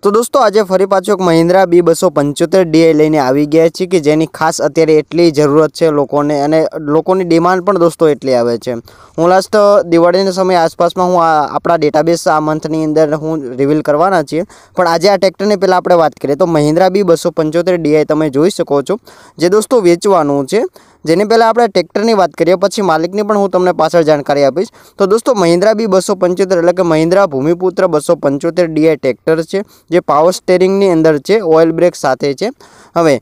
તો દોસ્તો આજે ફરી પાછો એક મહિન્દ્રા બી બસો પંચોતેર ડીએ લઈને આવી ગયા છે કે જેની ખાસ અત્યારે એટલી જરૂરત છે લોકોને અને લોકોની ડિમાન્ડ પણ દોસ્તો એટલી આવે છે હું લાસ્ટ દિવાળીના સમય આસપાસમાં હું આપણા ડેટાબેસ આ મંથની અંદર હું રિવીલ કરવાના છીએ પણ આજે આ ટ્રેક્ટરની પહેલાં આપણે વાત કરીએ તો મહિન્દ્રા બી બસો પંચોતેર ડીઆઈ તમે જોઈ શકો છો જે દોસ્તો વેચવાનું છે જેની પહેલાં આપણે ટ્રેક્ટરની વાત કરીએ પછી માલિકની પણ હું તમને પાછળ જાણકારી આપીશ તો દોસ્તો મહિન્દ્રા બી બસો પંચોતેર એટલે કે મહિન્દ્રા ભૂમિપુત્ર બસો પંચોતેર ડીઆઈ ટ્રેક્ટર છે જે પાવર સ્ટેરિંગની અંદર છે ઓઇલ બ્રેક સાથે છે હવે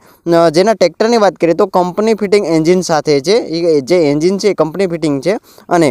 જેના ટ્રેક્ટરની વાત કરીએ તો કંપની ફિટિંગ એન્જિન સાથે છે એ જે એન્જિન છે એ કંપની ફિટિંગ છે અને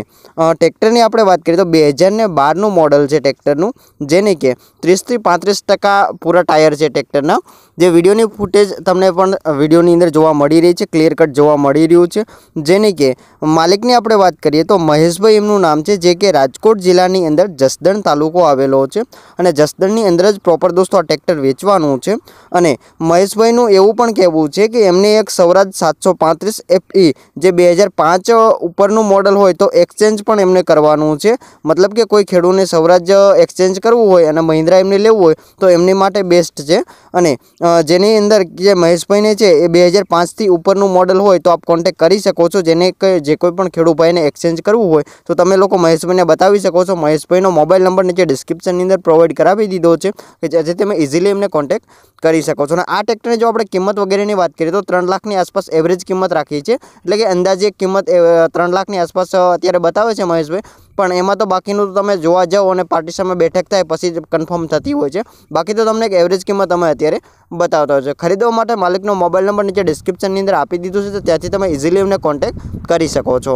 ટ્રેક્ટરની આપણે વાત કરીએ તો બે હજારને બારનું મોડલ છે ટ્રેક્ટરનું જેને કે ત્રીસથી પાંત્રીસ ટકા પૂરા ટાયર છે ટ્રેક્ટરના જે વિડીયોની ફૂટેજ તમને પણ વિડીયોની અંદર જોવા મળી રહી છે ક્લિયર કટ જોવા મળી મળી રહ્યું છે જેની કે માલિકની આપણે વાત કરીએ તો મહેશભાઈ એમનું નામ છે જે કે રાજકોટ જિલ્લાની અંદર જસદણ તાલુકો આવેલો છે અને જસદણની અંદર જ પ્રોપર દોસ્તો આ ટ્રેક્ટર વેચવાનું છે અને મહેશભાઈનું એવું પણ કહેવું છે કે એમને એક સૌરાજ સાતસો પાંત્રીસ એફઈ જે બે હજાર પાંચ ઉપરનું મોડલ હોય તો એક્સચેન્જ પણ એમને કરવાનું છે મતલબ કે કોઈ ખેડૂતને સૌરાજ એક્સચેન્જ કરવું હોય અને મહિન્દ્રા એમને લેવું હોય તો એમની માટે બેસ્ટ છે અને જેની અંદર જે મહેશભાઈને છે એ બે હજાર પાંચથી ઉપરનું મોડલ હોય તો આ કોન્ટેક કરી શકો છો જેને જે કોઈ પણ ખેડૂતભાઈને એક્સચેન્જ કરવું હોય તો તમે લોકો મહેશભાઈને બતાવી શકો છો મહેશભાઈનો મોબાઈલ નંબર નીચે ડિસ્ક્રિપ્શનની અંદર પ્રોવાઈડ કરાવી દીધો છે કે જેથી તમે ઇઝીલી એમને કોન્ટેક્ટ કરી શકો છો અને આ ટ્રેક્ટરની જો આપણે કિંમત વગેરેની વાત કરીએ તો ત્રણ લાખની આસપાસ એવરેજ કિંમત રાખી છે એટલે કે અંદાજે કિંમત ત્રણ લાખની આસપાસ અત્યારે બતાવે છે મહેશભાઈ પણ એમાં તો બાકીનું તમે જોવા જાઓ અને પાર્ટી સામે બેઠક થાય પછી કન્ફર્મ થતી હોય છે બાકી તો તમને એક એવરેજ કિંમત અમે અત્યારે બતાવતા હોય છે ખરીદવા માટે માલિકનો મોબાઈલ નંબર નીચે ડિસ્ક્રિપ્શનની અંદર આપી દીધું છે તો ત્યાંથી તમે ઇઝીલી એમને કોન્ટેક્ટ કરી શકો છો